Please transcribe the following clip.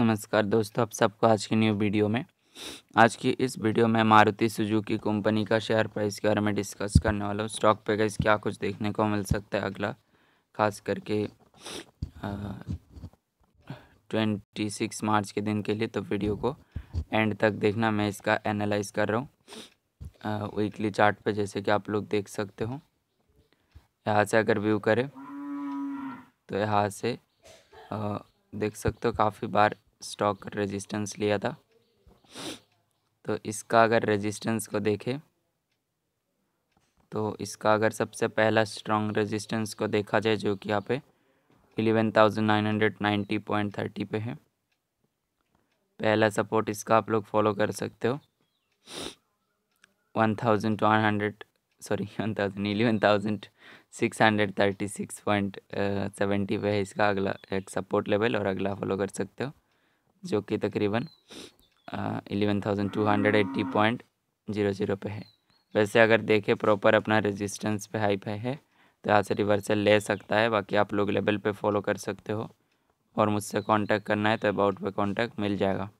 नमस्कार दोस्तों आप सबको आज की न्यू वीडियो में आज की इस वीडियो में मारुति सुजुकी कंपनी का शेयर प्राइस के बारे में डिस्कस करने वाला हूँ स्टॉक पे गैस क्या कुछ देखने को मिल सकता है अगला खास करके ट्वेंटी सिक्स मार्च के दिन के लिए तो वीडियो को एंड तक देखना मैं इसका एनालाइज कर रहा हूँ वीकली चार्ट पे जैसे कि आप लोग देख सकते हो यहाँ से अगर व्यू करें तो यहाँ से आ, देख सकते हो काफ़ी बार स्टॉक रेजिस्टेंस लिया था तो इसका अगर रेजिस्टेंस को देखें तो इसका अगर सबसे पहला स्ट्रॉन्ग रेजिस्टेंस को देखा जाए जो कि यहाँ पे eleven thousand nine hundred ninety point thirty पे है पहला सपोर्ट इसका आप लोग फॉलो कर सकते हो one thousand one hundred sorry one thousand eleven thousand six hundred thirty six point seventy पे है इसका अगला एक सपोर्ट लेवल और अगला फॉलो कर सकते हो जो कि तकरीबन eleven thousand two hundred eighty point zero zero पे है वैसे अगर देखें प्रॉपर अपना रेजिस्टेंस पे हाई पे है तो यहाँ से रिवर्सल ले सकता है बाकी आप लोग लेवल पे फॉलो कर सकते हो और मुझसे कांटेक्ट करना है तो अबाउट पे कांटेक्ट मिल जाएगा